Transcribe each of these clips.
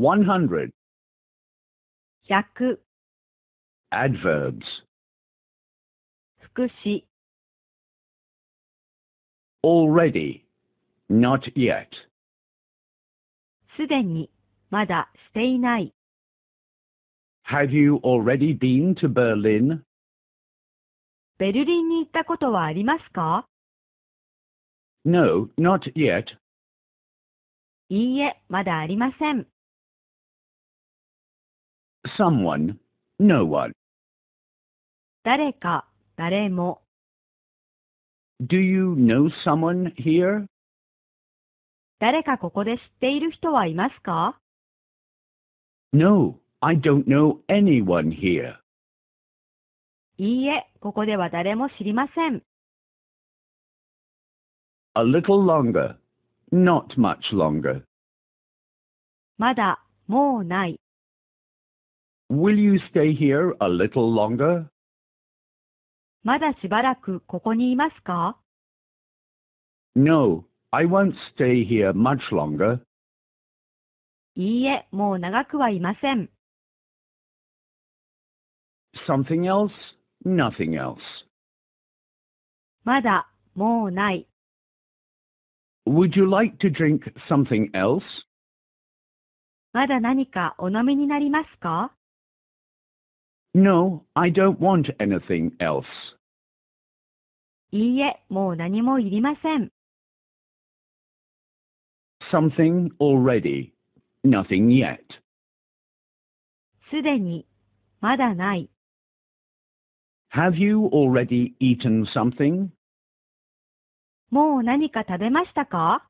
100 100 adverbs 副詞 already not yet すでにまだしていない Have you already been to Berlin? ベルリンに行ったことはありますか No, not yet. いいえ、まだありません。someone, no one. 誰か、誰も。Do you know someone here? 誰かここで知っている人はいますか ?No, I don't know anyone here. いいえ、ここでは誰も知りません。A little longer, not much longer. まだ、もうない。Will you stay here a little longer? まだしばらくここにいますか No, I won't stay here much longer. いいえ、もう長くはいません。Something else? Nothing else. まだ、もうない。Would you like to drink something else? まだ何かお飲みになりますか no, I don't want anything else. いいえ、もう何もいりません。Something already. Nothing yet. すでに、まだない。Have you already eaten something? もう何か食べましたか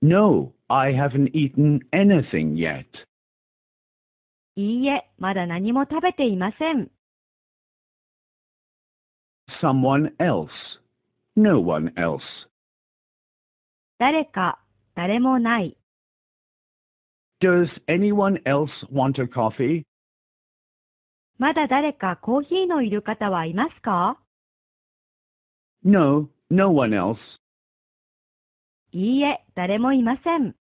No, I haven't eaten anything yet. いいえ、まだ何も食べていません。someone else, no one else. 誰か、誰もない。Does anyone else want a coffee? まだ誰かコーヒーのいる方はいますか No, no one else. いいえ、誰もいません。